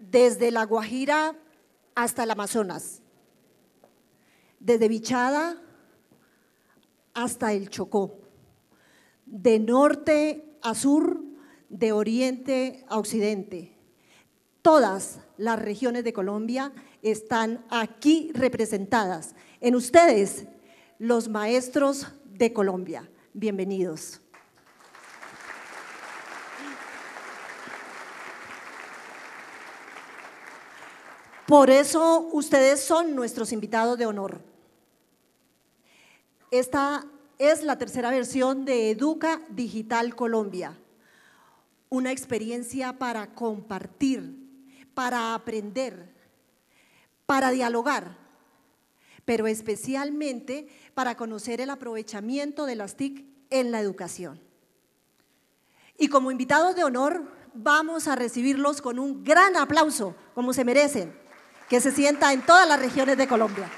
desde La Guajira hasta el Amazonas, desde Bichada hasta el Chocó, de norte a sur, de oriente a occidente. Todas las regiones de Colombia están aquí representadas. En ustedes, los maestros de Colombia. Bienvenidos. Por eso ustedes son nuestros invitados de honor. Esta es la tercera versión de Educa Digital Colombia, una experiencia para compartir, para aprender, para dialogar, pero especialmente para conocer el aprovechamiento de las TIC en la educación. Y como invitados de honor, vamos a recibirlos con un gran aplauso, como se merecen que se sienta en todas las regiones de Colombia.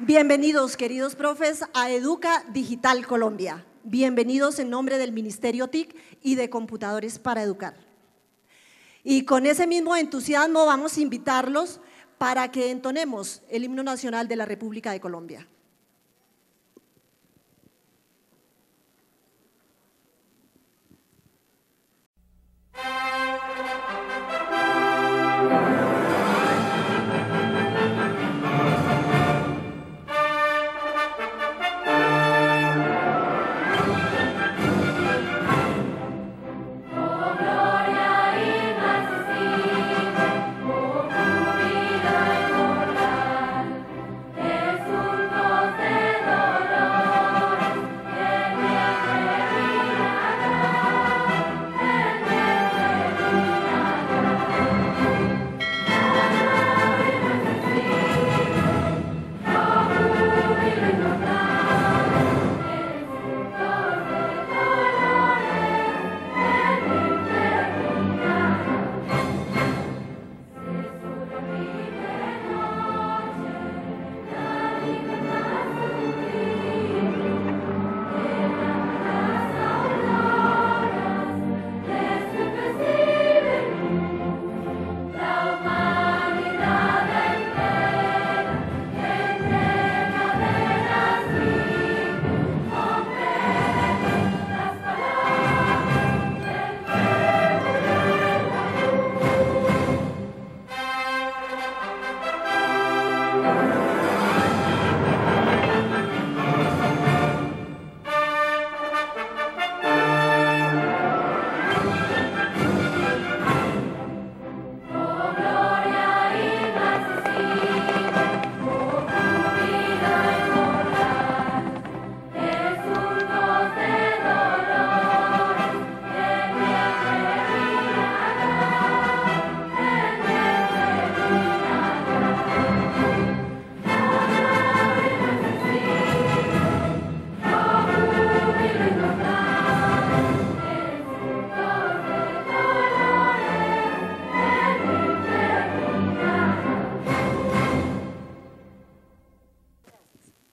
Bienvenidos, queridos profes, a Educa Digital Colombia. Bienvenidos en nombre del Ministerio TIC y de Computadores para Educar. Y con ese mismo entusiasmo vamos a invitarlos para que entonemos el himno nacional de la República de Colombia.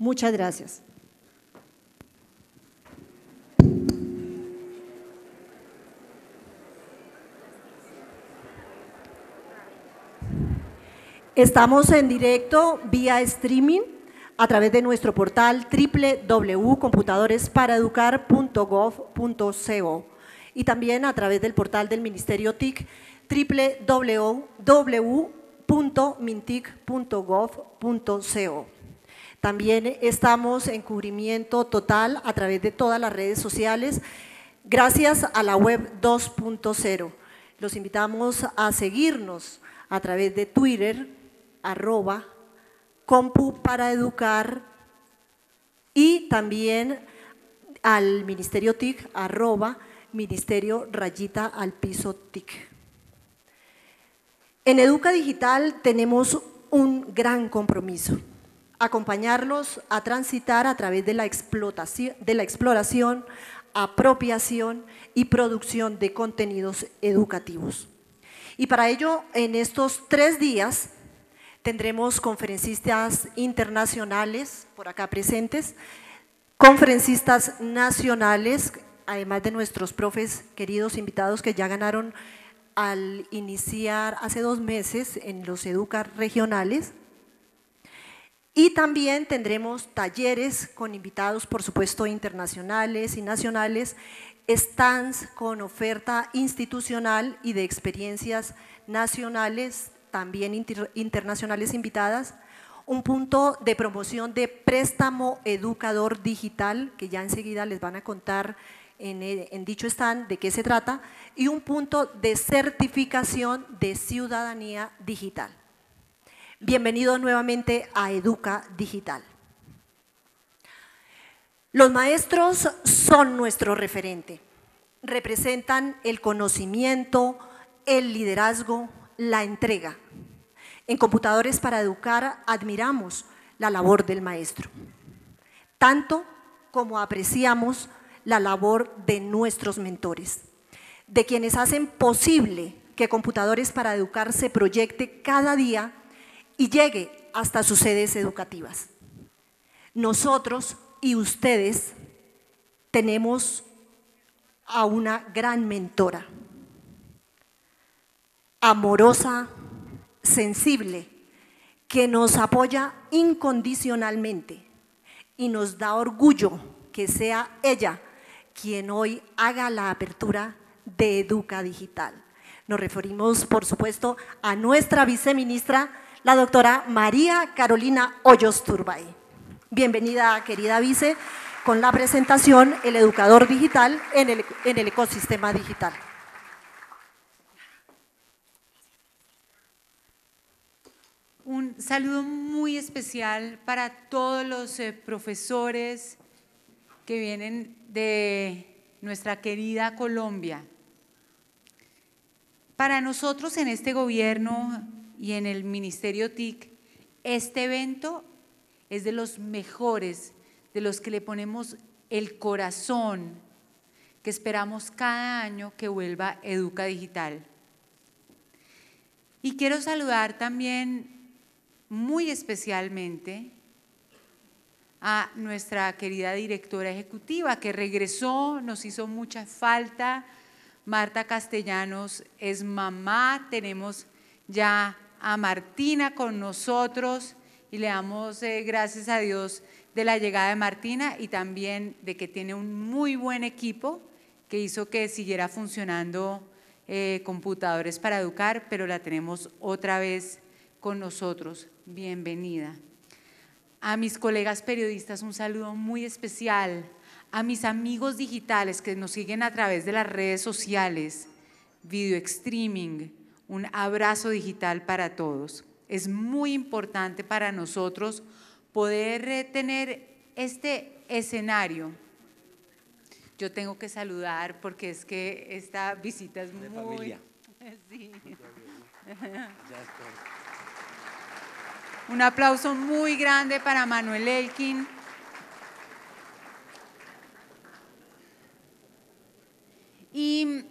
Muchas gracias. Estamos en directo vía streaming a través de nuestro portal www.computadorespareducar.gov.co y también a través del portal del Ministerio TIC www.mintic.gov.co. También estamos en cubrimiento total a través de todas las redes sociales, gracias a la web 2.0. Los invitamos a seguirnos a través de Twitter, arroba, compu para educar y también al ministerio TIC, arroba, ministerio rayita al piso TIC. En Educa Digital tenemos un gran compromiso acompañarlos a transitar a través de la, explotación, de la exploración, apropiación y producción de contenidos educativos. Y para ello, en estos tres días tendremos conferencistas internacionales por acá presentes, conferencistas nacionales, además de nuestros profes queridos invitados que ya ganaron al iniciar hace dos meses en los Educar regionales, y también tendremos talleres con invitados, por supuesto, internacionales y nacionales, stands con oferta institucional y de experiencias nacionales, también internacionales invitadas, un punto de promoción de préstamo educador digital, que ya enseguida les van a contar en, eh, en, dicho stand de qué se trata, y un punto de certificación de ciudadanía digital. Bienvenido nuevamente a Educa Digital. Los maestros son nuestro referente. Representan el conocimiento, el liderazgo, la entrega. En Computadores para Educar admiramos la labor del maestro, tanto como apreciamos la labor de nuestros mentores, de quienes hacen posible que Computadores para Educar se proyecte cada día y llegue hasta sus sedes educativas. Nosotros y ustedes tenemos a una gran mentora, amorosa, sensible, que nos apoya incondicionalmente y nos da orgullo que sea ella quien hoy haga la apertura de Educa Digital. Nos referimos, por supuesto, a nuestra viceministra la doctora María Carolina Hoyos Turbay. Bienvenida, querida vice, con la presentación El educador digital en el, ecosistema digital. Un saludo muy especial para todos los eh, profesores que vienen de nuestra querida Colombia. Para nosotros en este gobierno y en el Ministerio TIC, este evento es de los mejores, de los que le ponemos el corazón, que esperamos cada año que vuelva Educa Digital. Y quiero saludar también muy especialmente a nuestra querida directora ejecutiva que regresó, nos hizo mucha falta. Marta Castellanos es mamá, tenemos ya a Martina con nosotros y le damos eh, gracias a Dios de la llegada de Martina y también de que tiene un muy buen equipo que hizo que siguiera funcionando eh, computadores para educar, pero la tenemos otra vez con nosotros. Bienvenida. A mis colegas periodistas un saludo muy especial. A mis amigos digitales que nos siguen a través de las redes sociales, video streaming, un abrazo digital para todos. Es muy importante para nosotros poder eh, tener este escenario. Yo tengo que saludar porque es que esta visita es muy... Un aplauso muy grande para Manuel Elkin. Y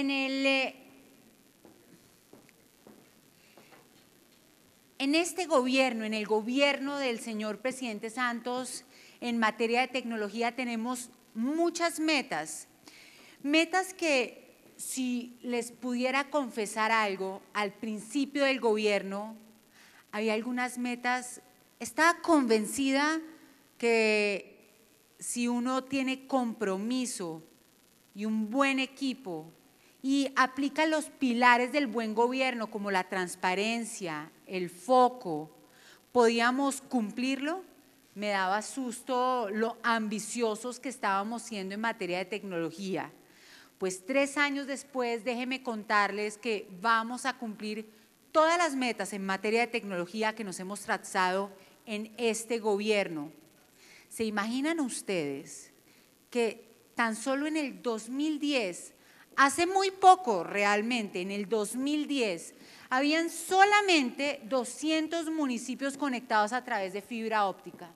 en el... Eh, en este gobierno, en el gobierno del señor presidente Santos, en materia de tecnología tenemos muchas metas. Metas que, si les pudiera confesar algo, al principio del gobierno había algunas metas, estaba convencida que si uno tiene compromiso y un buen equipo y aplica los pilares del buen gobierno como la transparencia, el foco, ¿podíamos cumplirlo? Me daba susto lo ambiciosos que estábamos siendo en materia de tecnología. Pues tres años después, déjeme contarles que vamos a cumplir todas las metas en materia de tecnología que nos hemos trazado en este gobierno. ¿Se imaginan ustedes que tan solo en el 2010 Hace muy poco realmente, en el 2010, habían solamente 200 municipios conectados a través de fibra óptica.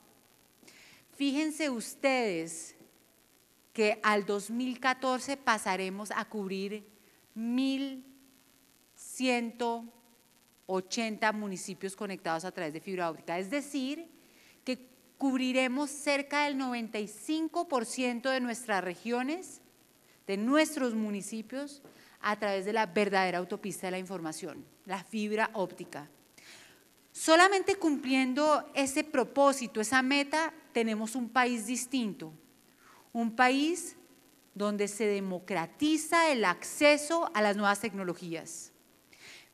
Fíjense ustedes que al 2014 pasaremos a cubrir 1.180 municipios conectados a través de fibra óptica. Es decir, que cubriremos cerca del 95% de nuestras regiones de nuestros municipios a través de la verdadera autopista de la información, la fibra óptica. Solamente cumpliendo ese propósito, esa meta, tenemos un país distinto, un país donde se democratiza el acceso a las nuevas tecnologías.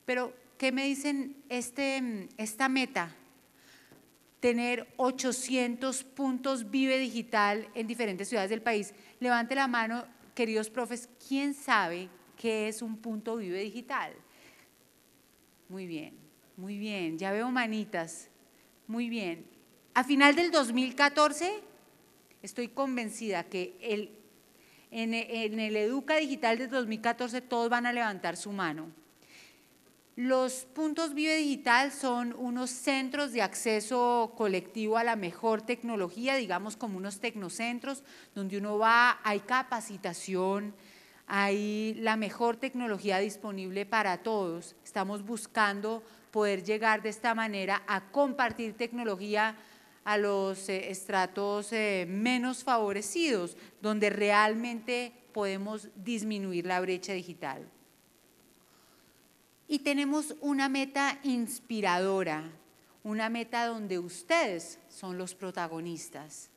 Pero, ¿qué me dicen este, esta meta? Tener 800 puntos Vive Digital en diferentes ciudades del país. Levante la mano queridos profes, ¿quién sabe qué es un punto vive digital? Muy bien, muy bien, ya veo manitas, muy bien. A final del 2014, estoy convencida que el, en, en el Educa Digital del 2014 todos van a levantar su mano los puntos Vive Digital son unos centros de acceso colectivo a la mejor tecnología, digamos como unos tecnocentros, donde uno va, hay capacitación, hay la mejor tecnología disponible para todos. Estamos buscando poder llegar de esta manera a compartir tecnología a los eh, estratos eh, menos favorecidos, donde realmente podemos disminuir la brecha digital. Y tenemos una meta inspiradora, una meta donde ustedes son los protagonistas.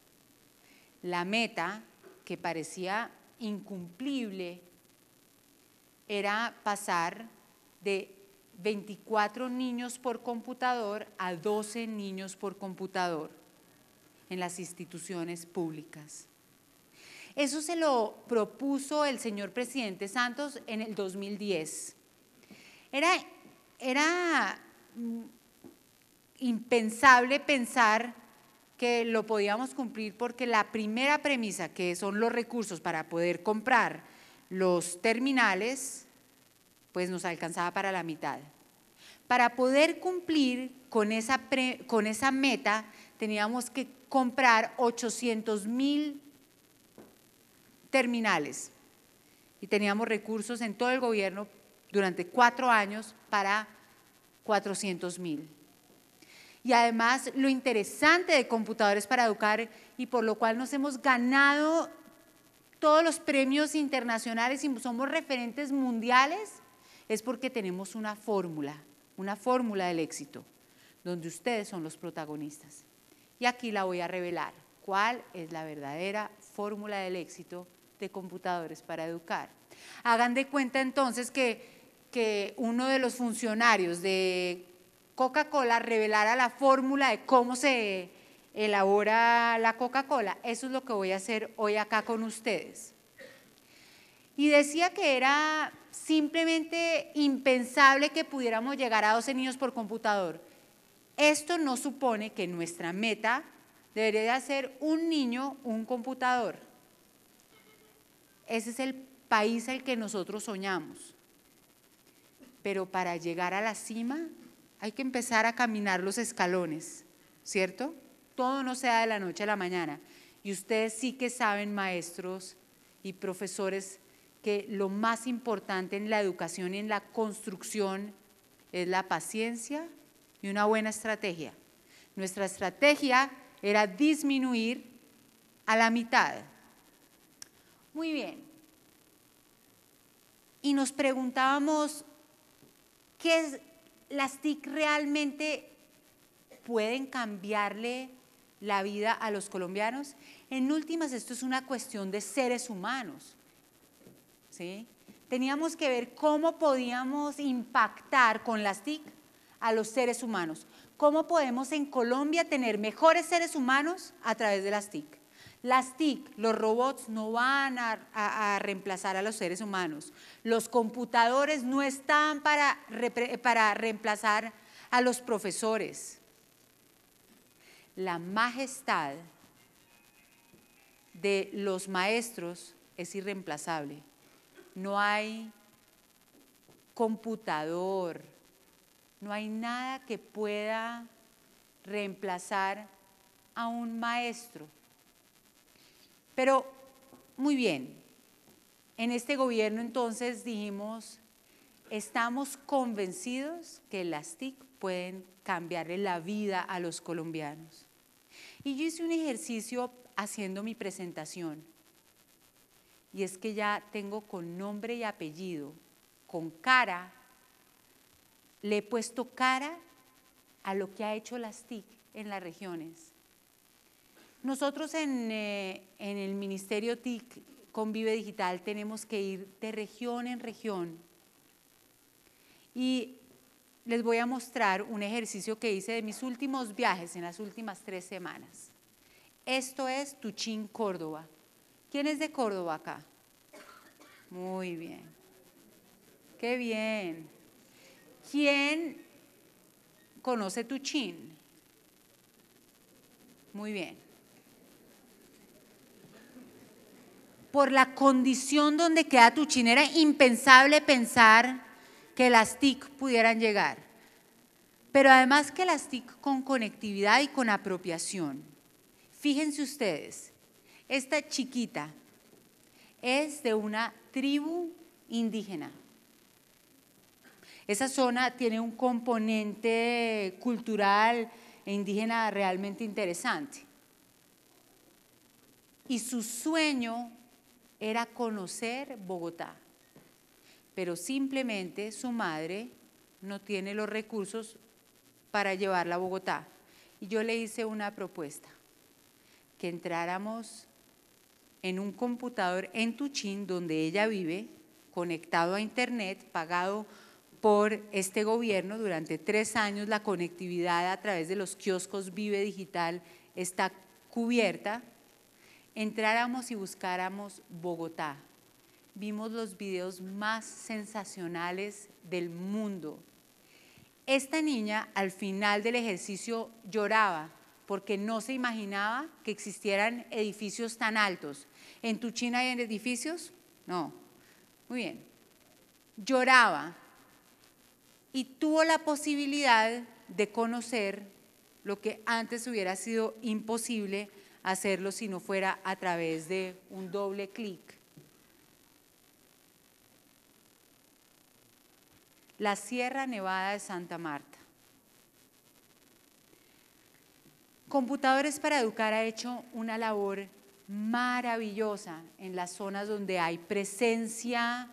La meta que parecía incumplible era pasar de 24 niños por computador a 12 niños por computador en las instituciones públicas. Eso se lo propuso el señor presidente Santos en el 2010. Era, era mm, impensable pensar que lo podíamos cumplir porque la primera premisa, que son los recursos para poder comprar los terminales, pues nos alcanzaba para la mitad. Para poder cumplir con esa, con esa meta, teníamos que comprar 800 mil terminales y teníamos recursos en todo el gobierno durante cuatro años para 400 mil. Y además lo interesante de Computadores para Educar y por lo cual nos hemos ganado todos los premios internacionales y somos referentes mundiales es porque tenemos una fórmula, una fórmula del éxito, donde ustedes son los protagonistas. Y aquí la voy a revelar, cuál es la verdadera fórmula del éxito de computadores para educar. Hagan de cuenta entonces que que uno de los funcionarios de Coca-Cola revelara la fórmula de cómo se elabora la Coca-Cola. Eso es lo que voy a hacer hoy acá con ustedes. Y decía que era simplemente impensable que pudiéramos llegar a 12 niños por computador. Esto no supone que nuestra meta debería ser un niño, un computador. Ese es el país al que nosotros soñamos pero para llegar a la cima hay que empezar a caminar los escalones, ¿cierto? Todo no sea de la noche a la mañana. Y ustedes sí que saben, maestros y profesores, que lo más importante en la educación y en la construcción es la paciencia y una buena estrategia. Nuestra estrategia era disminuir a la mitad. Muy bien. Y nos preguntábamos, es? las TIC realmente pueden cambiarle la vida a los colombianos. En últimas, esto es una cuestión de seres humanos. ¿sí? Teníamos que ver cómo podíamos impactar con las TIC a los seres humanos. ¿Cómo podemos en Colombia tener mejores seres humanos a través de las TIC? Las TIC, los robots no van a, reemplazar a los seres humanos. Los computadores no están para, para reemplazar a los profesores. La majestad de los maestros es irreemplazable. No hay computador, no hay nada que pueda reemplazar a un maestro pero, muy bien, en este gobierno entonces dijimos, estamos convencidos que las TIC pueden cambiarle la vida a los colombianos. Y yo hice un ejercicio haciendo mi presentación. Y es que ya tengo con nombre y apellido, con cara, le he puesto cara a lo que ha hecho las TIC en las regiones. Nosotros eh, en, el Ministerio TIC Convive Digital tenemos que ir de región en región y les voy a mostrar un ejercicio que hice de mis últimos viajes en las últimas tres semanas. Esto es Tuchín, Córdoba. ¿Quién es de Córdoba acá? Muy bien. Qué bien. ¿Quién conoce Tuchín? Muy bien. por la condición donde queda tu chinera, impensable pensar que las TIC pudieran llegar. Pero además que las TIC con conectividad y con apropiación. Fíjense ustedes, esta chiquita es de una tribu indígena. Esa zona tiene un componente cultural e indígena realmente interesante. Y su sueño era conocer Bogotá. Pero simplemente su madre no tiene los recursos para llevarla a Bogotá. Y yo le hice una propuesta, que entráramos en un computador en Tuchín, donde ella vive, conectado a Internet, pagado por este gobierno. Durante tres años la conectividad a través de los kioscos Vive Digital está cubierta entráramos y buscáramos Bogotá, vimos los videos más sensacionales del mundo. Esta niña al final del ejercicio lloraba porque no se imaginaba que existieran edificios tan altos. ¿En China hay edificios? No. Muy bien. Lloraba y tuvo la posibilidad de conocer lo que antes hubiera sido imposible hacerlo si no fuera a través de un doble clic. La Sierra Nevada de Santa Marta. Computadores para Educar ha hecho una labor maravillosa en las zonas donde hay presencia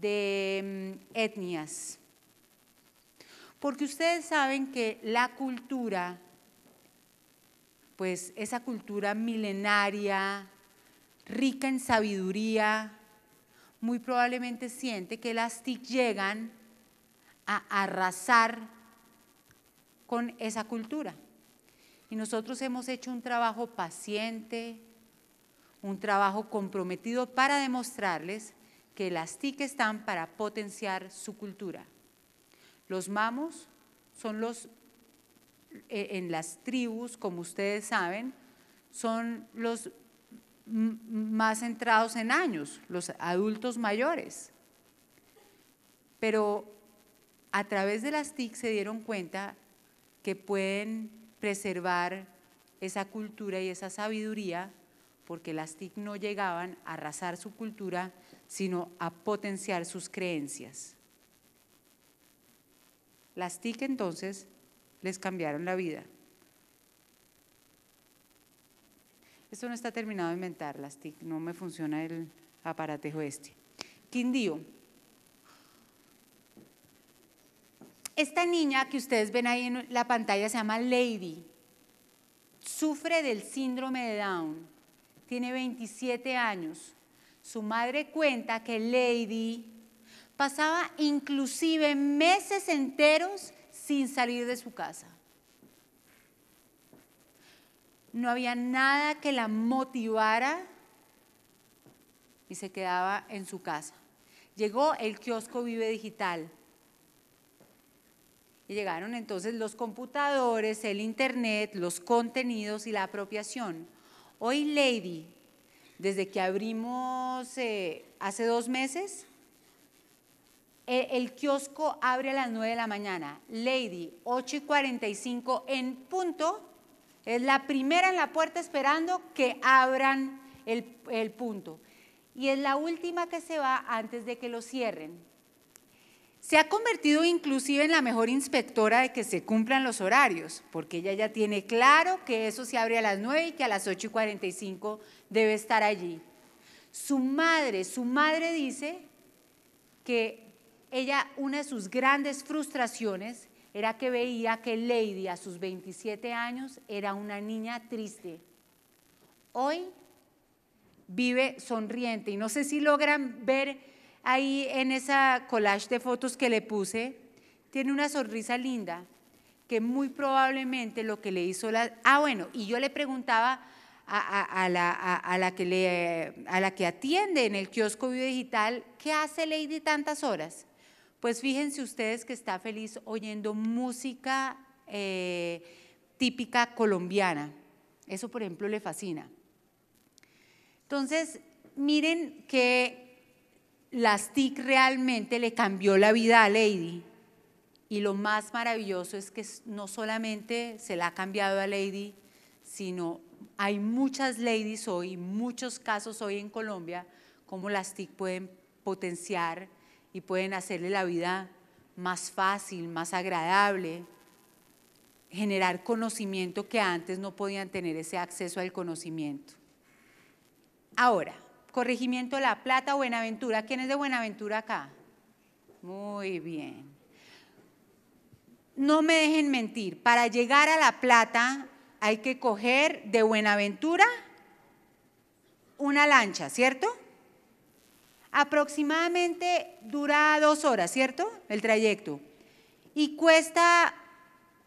de mm, etnias. Porque ustedes saben que la cultura pues esa cultura milenaria, rica en sabiduría, muy probablemente siente que las TIC llegan a arrasar con esa cultura. Y nosotros hemos hecho un trabajo paciente, un trabajo comprometido para demostrarles que las TIC están para potenciar su cultura. Los mamos son los eh, en las tribus, como ustedes saben, son los más centrados en años, los adultos mayores. Pero a través de las TIC se dieron cuenta que pueden preservar esa cultura y esa sabiduría, porque las TIC no llegaban a arrasar su cultura, sino a potenciar sus creencias. Las TIC entonces les cambiaron la vida. Esto no está terminado de inventar, no me funciona el aparatejo este. Quindío. Esta niña que ustedes ven ahí en la pantalla se llama Lady. Sufre del síndrome de Down. Tiene 27 años. Su madre cuenta que Lady pasaba inclusive meses enteros sin salir de su casa. No había nada que la motivara y se quedaba en su casa. Llegó el kiosco Vive Digital. Y llegaron entonces los computadores, el internet, los contenidos y la apropiación. Hoy Lady, desde que abrimos eh, hace dos meses, eh, el, kiosco abre a las 9 de la mañana. Lady, 8 y 45 en punto. Es la primera en la puerta esperando que abran el, punto. Y es la última que se va antes de que lo cierren. Se ha convertido inclusive en la mejor inspectora de que se cumplan los horarios, porque ella ya tiene claro que eso se abre a las 9 y que a las 8 y 45 debe estar allí. Su madre, su madre dice que ella, una de sus grandes frustraciones era que veía que Lady a sus 27 años era una niña triste. Hoy vive sonriente y no sé si logran ver ahí en esa collage de fotos que le puse, tiene una sonrisa linda que muy probablemente lo que le hizo la... Ah, bueno, y yo le preguntaba a, la, que le, a la que atiende en el kiosco digital ¿qué hace Lady tantas horas? Pues fíjense ustedes que está feliz oyendo música eh, típica colombiana. Eso, por ejemplo, le fascina. Entonces, miren que las TIC realmente le cambió la vida a Lady. Y lo más maravilloso es que no solamente se la ha cambiado a Lady, sino hay muchas ladies hoy, muchos casos hoy en Colombia, como las TIC pueden potenciar y pueden hacerle la vida más fácil, más agradable, generar conocimiento que antes no podían tener ese acceso al conocimiento. Ahora, corregimiento La Plata, Buenaventura. ¿Quién es de Buenaventura acá? Muy bien. No me dejen mentir, para llegar a La Plata hay que coger de Buenaventura una lancha, ¿cierto? Aproximadamente dura dos horas, ¿cierto? El trayecto. Y cuesta,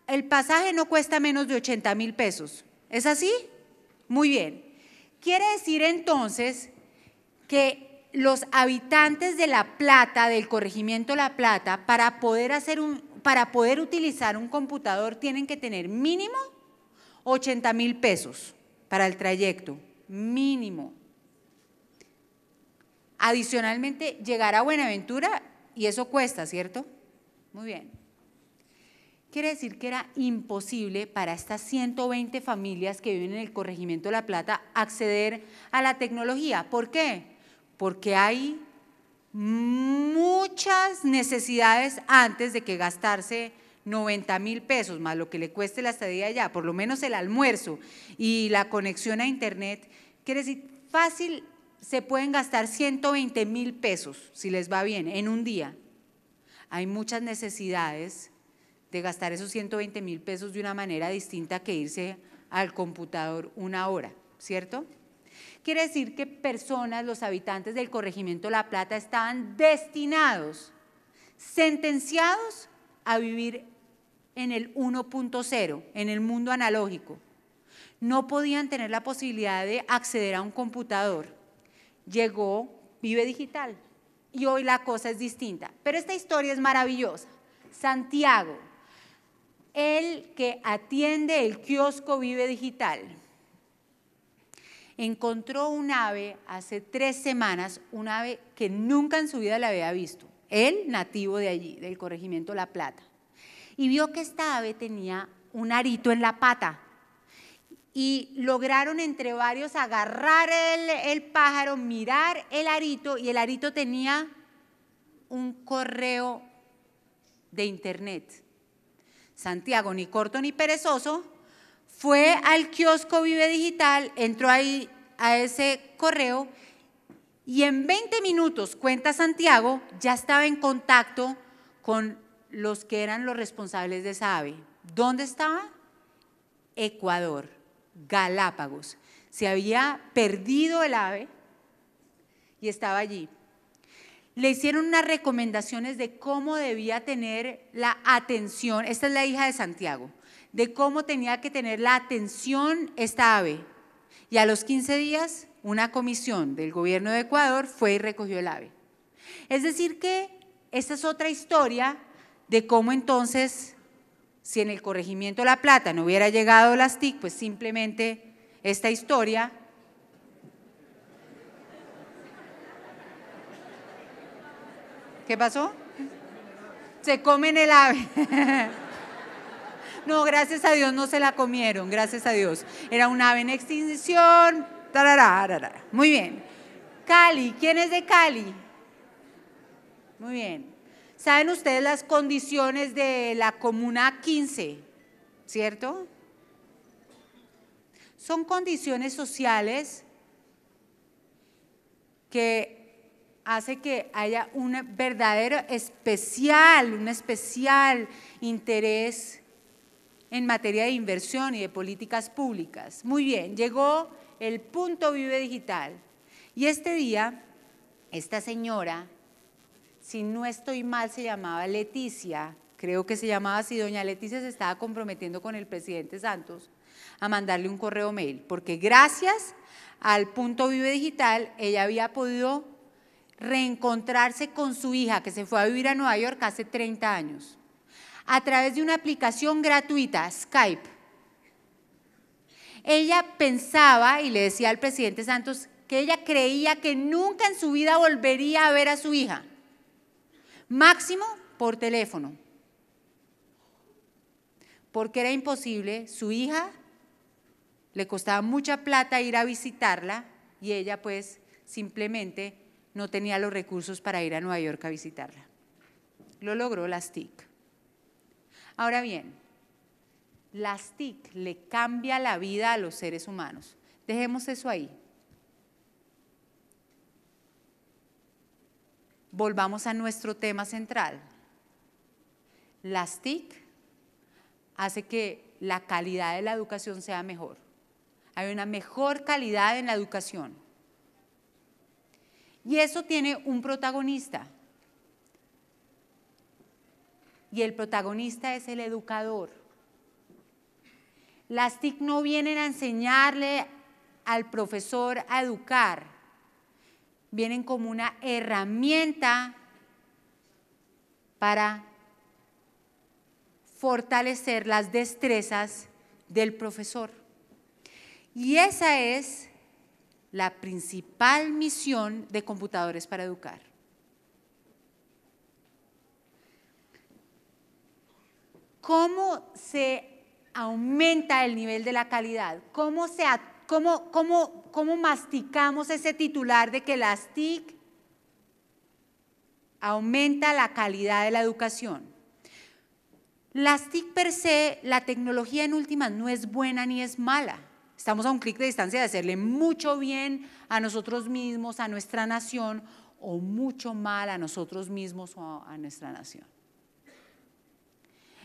el pasaje no cuesta menos de 80 mil pesos. ¿Es así? Muy bien. Quiere decir entonces que los habitantes de La Plata, del corregimiento La Plata, para poder, hacer un, para poder utilizar un computador tienen que tener mínimo 80 mil pesos para el trayecto, mínimo. Adicionalmente, llegar a Buenaventura, y eso cuesta, ¿cierto? Muy bien. Quiere decir que era imposible para estas 120 familias que viven en el corregimiento de La Plata acceder a la tecnología. ¿Por qué? Porque hay muchas necesidades antes de que gastarse 90 mil pesos, más lo que le cueste la estadía allá, por lo menos el almuerzo y la conexión a Internet. Quiere decir, fácil se pueden gastar 120 mil pesos, si les va bien, en un día. Hay muchas necesidades de gastar esos 120 mil pesos de una manera distinta que irse al computador una hora, ¿cierto? Quiere decir que personas, los habitantes del corregimiento La Plata, estaban destinados, sentenciados a vivir en el 1.0, en el mundo analógico. No podían tener la posibilidad de acceder a un computador llegó Vive Digital y hoy la cosa es distinta. Pero esta historia es maravillosa. Santiago, el que atiende el kiosco Vive Digital, encontró un ave hace tres semanas, un ave que nunca en su vida la había visto, él nativo de allí, del corregimiento La Plata, y vio que esta ave tenía un arito en la pata y lograron entre varios agarrar el, pájaro, mirar el arito y el arito tenía un correo de internet. Santiago, ni corto ni perezoso, fue al kiosco Vive Digital, entró ahí a ese correo y en 20 minutos, cuenta Santiago, ya estaba en contacto con los que eran los responsables de esa ave. ¿Dónde estaba? Ecuador. Galápagos. Se había perdido el ave y estaba allí. Le hicieron unas recomendaciones de cómo debía tener la atención, esta es la hija de Santiago, de cómo tenía que tener la atención esta ave. Y a los 15 días, una comisión del gobierno de Ecuador fue y recogió el ave. Es decir que esta es otra historia de cómo entonces si en el corregimiento La Plata no hubiera llegado las TIC, pues simplemente esta historia ¿Qué pasó? Se comen el ave. No, gracias a Dios no se la comieron, gracias a Dios. Era un ave en extinción. Muy bien. Cali, ¿quién es de Cali? Muy bien. Saben ustedes las condiciones de la Comuna 15, ¿cierto? Son condiciones sociales que hace que haya un verdadero especial, un especial interés en materia de inversión y de políticas públicas. Muy bien, llegó el punto Vive Digital. Y este día, esta señora si no estoy mal, se llamaba Leticia, creo que se llamaba así, doña Leticia se estaba comprometiendo con el presidente Santos a mandarle un correo mail, porque gracias al punto Vive Digital, ella había podido reencontrarse con su hija, que se fue a vivir a Nueva York hace 30 años, a través de una aplicación gratuita, Skype. Ella pensaba y le decía al presidente Santos que ella creía que nunca en su vida volvería a ver a su hija máximo por teléfono, porque era imposible, su hija le costaba mucha plata ir a visitarla y ella pues simplemente no tenía los recursos para ir a Nueva York a visitarla. Lo logró las TIC. Ahora bien, las TIC le cambia la vida a los seres humanos. Dejemos eso ahí. Volvamos a nuestro tema central. Las TIC hace que la calidad de la educación sea mejor. Hay una mejor calidad en la educación. Y eso tiene un protagonista. Y el protagonista es el educador. Las TIC no vienen a enseñarle al profesor a educar vienen como una herramienta para fortalecer las destrezas del profesor. Y esa es la principal misión de computadores para educar. ¿Cómo se aumenta el nivel de la calidad? ¿Cómo se, cómo, cómo masticamos ese titular de que las TIC aumenta la calidad de la educación. Las TIC per se, la tecnología en últimas no es buena ni es mala. Estamos a un clic de distancia de hacerle mucho bien a nosotros mismos, a nuestra nación, o mucho mal a nosotros mismos o a nuestra nación.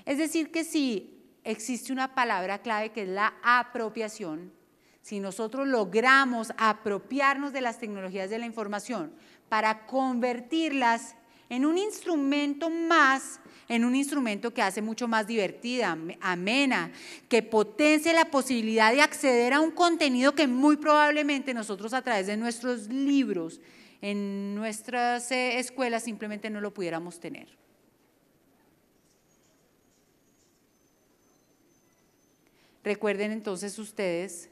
Es decir, que si existe una palabra clave que es la apropiación, si nosotros logramos apropiarnos de las tecnologías de la información para convertirlas en un instrumento más, en un instrumento que hace mucho más divertida, amena, que potencie la posibilidad de acceder a un contenido que muy probablemente nosotros a través de nuestros libros, en nuestras eh, escuelas simplemente no lo pudiéramos tener. Recuerden entonces ustedes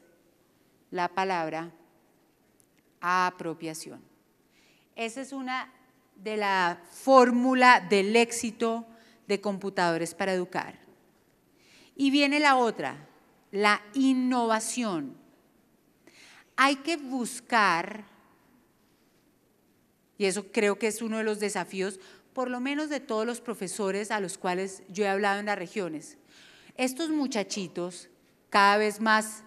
la palabra apropiación. Esa es una de la fórmula del éxito de computadores para educar. Y viene la otra, la innovación. Hay que buscar, y eso creo que es uno de los desafíos, por lo menos de todos los profesores a los cuales yo he hablado en las regiones. Estos muchachitos cada vez más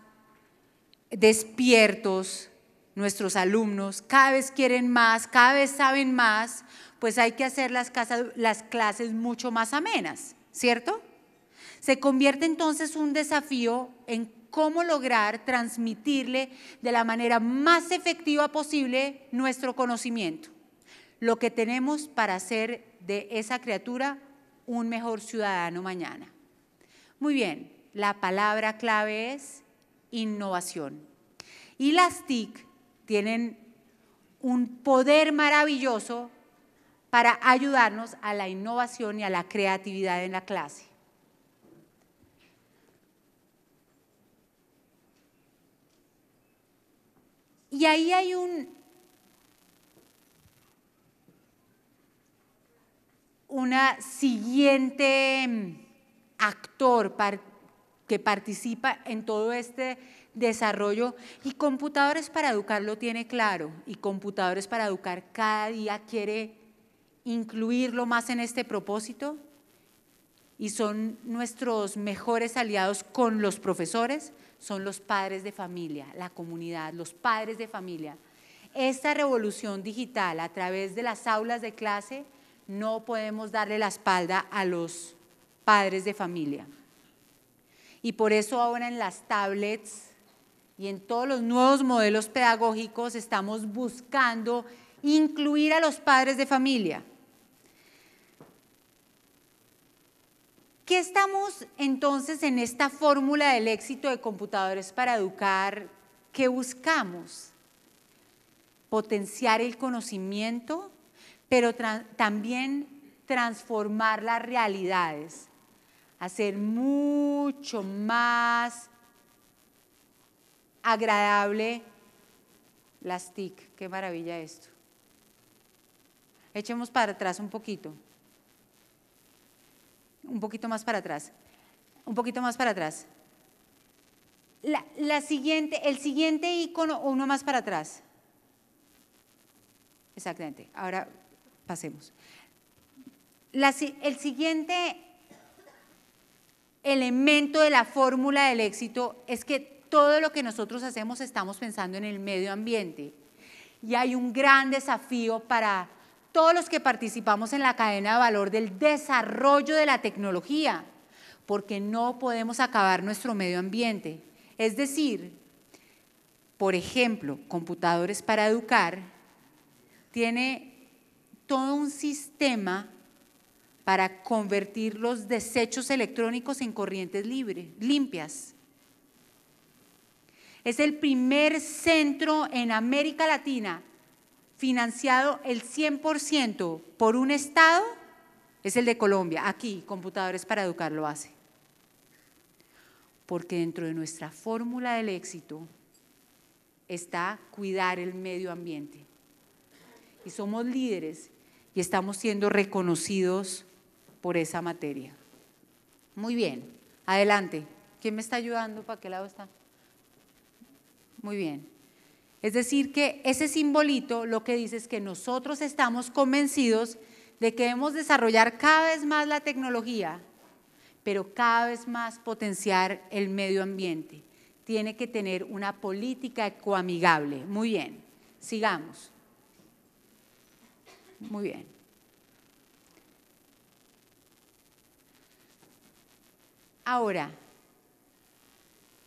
despiertos, nuestros alumnos cada vez quieren más, cada vez saben más, pues hay que hacer las, las clases mucho más amenas, ¿cierto? Se convierte entonces un desafío en cómo lograr transmitirle de la manera más efectiva posible nuestro conocimiento, lo que tenemos para hacer de esa criatura un mejor ciudadano mañana. Muy bien, la palabra clave es innovación. Y las TIC tienen un poder maravilloso para ayudarnos a la innovación y a la creatividad en la clase. Y ahí hay un, una siguiente mm, actor, que participa en todo este desarrollo y computadores para educar lo tiene claro y computadores para educar cada día quiere incluirlo más en este propósito y son nuestros mejores aliados con los profesores, son los padres de familia, la comunidad, los padres de familia. Esta revolución digital a través de las aulas de clase no podemos darle la espalda a los padres de familia. Y por eso ahora en las tablets y en todos los nuevos modelos pedagógicos estamos buscando incluir a los padres de familia. ¿Qué estamos entonces en esta fórmula del éxito de computadores para educar? ¿Qué buscamos? Potenciar el conocimiento, pero también transformar las realidades. Hacer mucho más agradable las TIC. Qué maravilla esto. Echemos para atrás un poquito. Un poquito más para atrás. Un poquito más para atrás. La, siguiente, el siguiente icono uno más para atrás. Exactamente. Ahora pasemos. el siguiente elemento de la fórmula del éxito es que todo lo que nosotros hacemos estamos pensando en el medio ambiente. Y hay un gran desafío para todos los que participamos en la cadena de valor del desarrollo de la tecnología, porque no podemos acabar nuestro medio ambiente. Es decir, por ejemplo, computadores para educar tiene todo un sistema para convertir los desechos electrónicos en corrientes limpias. Es el primer centro en América Latina financiado el 100% por un Estado, es el de Colombia. Aquí, Computadores para Educar lo hace. Porque dentro de nuestra fórmula del éxito está cuidar el medio ambiente. Y somos líderes y estamos siendo reconocidos por esa materia. Muy bien, adelante. ¿Quién me está ayudando? ¿Para qué lado está? Muy bien. Es decir, que ese simbolito lo que dice es que nosotros estamos convencidos de que debemos desarrollar cada vez más la tecnología, pero cada vez más potenciar el medio ambiente. Tiene que tener una política ecoamigable. Muy bien, sigamos. Muy bien. Ahora,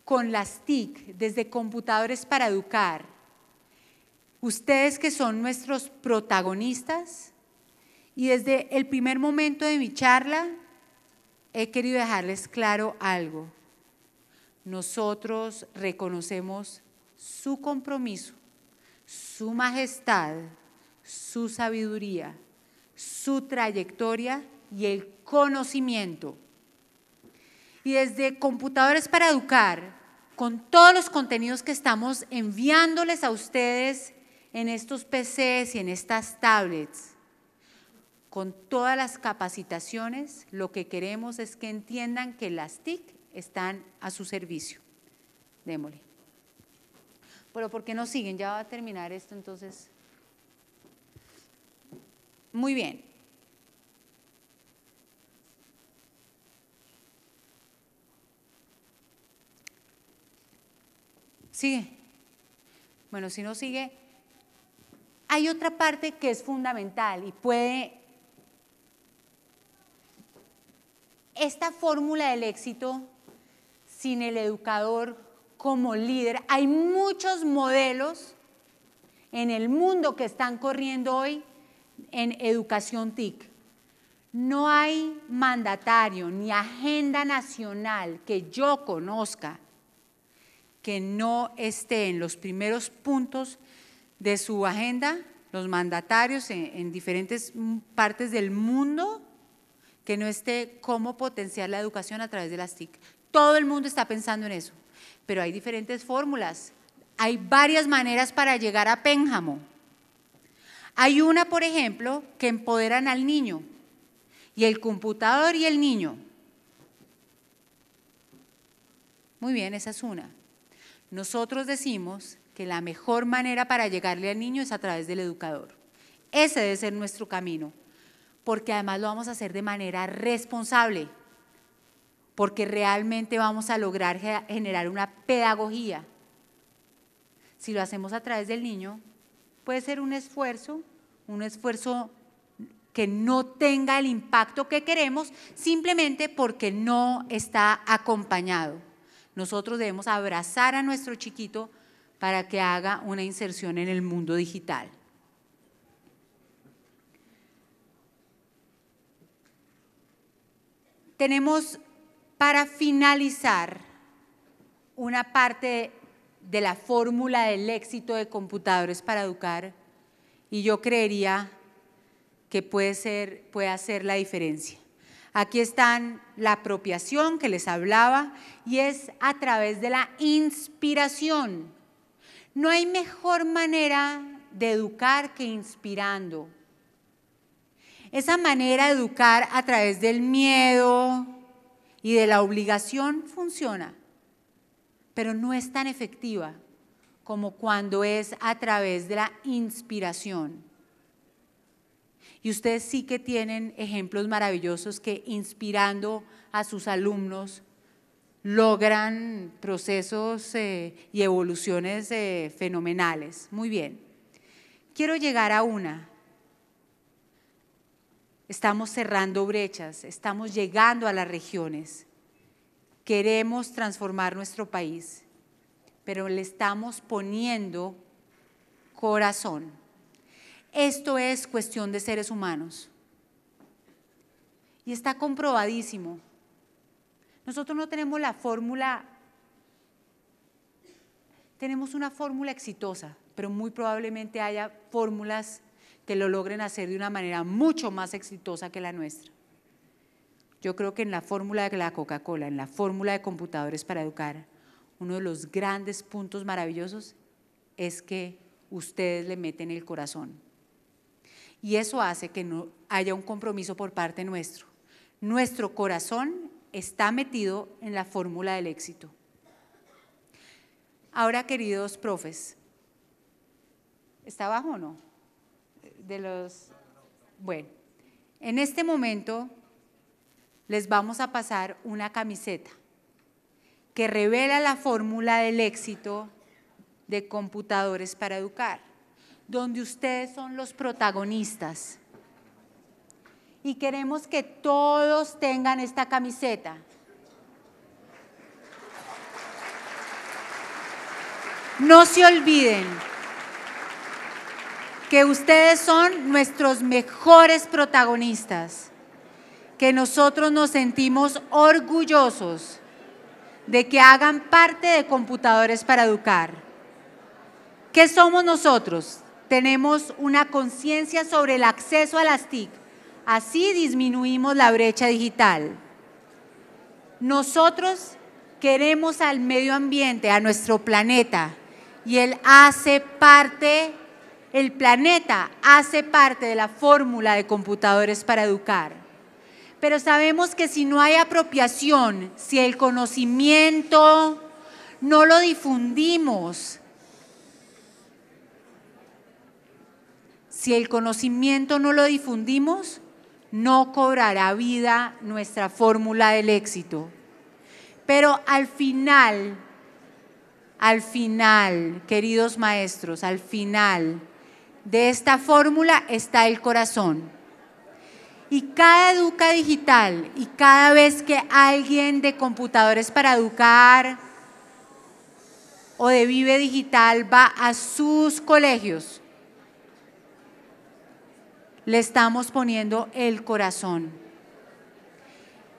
con las TIC, desde computadores para educar, ustedes que son nuestros protagonistas, y desde el primer momento de mi charla, he querido dejarles claro algo. Nosotros reconocemos su compromiso, su majestad, su sabiduría, su trayectoria y el conocimiento y desde Computadores para Educar, con todos los contenidos que estamos enviándoles a ustedes en estos PCs y en estas tablets, con todas las capacitaciones, lo que queremos es que entiendan que las TIC están a su servicio. Démosle. Pero ¿por qué no siguen? Ya va a terminar esto, entonces. Muy bien. ¿Sigue? Bueno, si no sigue, hay otra parte que es fundamental y puede... Esta fórmula del éxito sin el educador como líder, hay muchos modelos en el mundo que están corriendo hoy en educación TIC. No hay mandatario ni agenda nacional que yo conozca que no esté en los primeros puntos de su agenda, los mandatarios en, diferentes partes del mundo, que no esté cómo potenciar la educación a través de las TIC. Todo el mundo está pensando en eso, pero hay diferentes fórmulas, hay varias maneras para llegar a Pénjamo. Hay una, por ejemplo, que empoderan al niño y el computador y el niño. Muy bien, esa es una. Nosotros decimos que la mejor manera para llegarle al niño es a través del educador. Ese debe ser nuestro camino, porque además lo vamos a hacer de manera responsable, porque realmente vamos a lograr generar una pedagogía. Si lo hacemos a través del niño, puede ser un esfuerzo, un esfuerzo que no tenga el impacto que queremos simplemente porque no está acompañado. Nosotros debemos abrazar a nuestro chiquito para que haga una inserción en el mundo digital. Tenemos para finalizar una parte de la fórmula del éxito de computadores para educar y yo creería que puede ser, puede hacer la diferencia. Aquí están la apropiación que les hablaba y es a través de la inspiración. No hay mejor manera de educar que inspirando. Esa manera de educar a través del miedo y de la obligación funciona, pero no es tan efectiva como cuando es a través de la inspiración. Y ustedes sí que tienen ejemplos maravillosos que inspirando a sus alumnos logran procesos eh, y evoluciones eh, fenomenales. Muy bien. Quiero llegar a una. Estamos cerrando brechas, estamos llegando a las regiones. Queremos transformar nuestro país, pero le estamos poniendo corazón esto es cuestión de seres humanos. Y está comprobadísimo. Nosotros no tenemos la fórmula, tenemos una fórmula exitosa, pero muy probablemente haya fórmulas que lo logren hacer de una manera mucho más exitosa que la nuestra. Yo creo que en la fórmula de la Coca-Cola, en la fórmula de computadores para educar, uno de los grandes puntos maravillosos es que ustedes le meten el corazón. Y eso hace que no haya un compromiso por parte nuestro. Nuestro corazón está metido en la fórmula del éxito. Ahora, queridos profes, ¿está abajo o no? De los. Bueno, en este momento les vamos a pasar una camiseta que revela la fórmula del éxito de computadores para educar donde ustedes son los protagonistas. Y queremos que todos tengan esta camiseta. No se olviden que ustedes son nuestros mejores protagonistas, que nosotros nos sentimos orgullosos de que hagan parte de Computadores para Educar. ¿Qué somos nosotros? tenemos una conciencia sobre el acceso a las TIC. Así disminuimos la brecha digital. Nosotros queremos al medio ambiente, a nuestro planeta, y él hace parte, el planeta hace parte de la fórmula de computadores para educar. Pero sabemos que si no hay apropiación, si el conocimiento no lo difundimos, Si el conocimiento no lo difundimos, no cobrará vida nuestra fórmula del éxito. Pero al final, al final, queridos maestros, al final de esta fórmula está el corazón. Y cada educa digital y cada vez que alguien de computadores para educar o de Vive Digital va a sus colegios le estamos poniendo el corazón.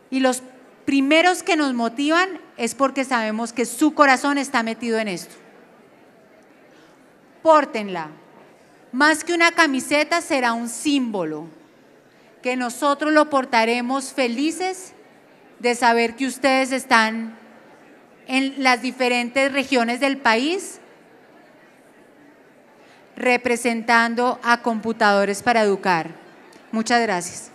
Y los primeros que nos motivan es porque sabemos que su corazón está metido en esto. Pórtenla. Más que una camiseta será un símbolo que nosotros lo portaremos felices de saber que ustedes están en las diferentes regiones del país representando a Computadores para Educar. Muchas gracias.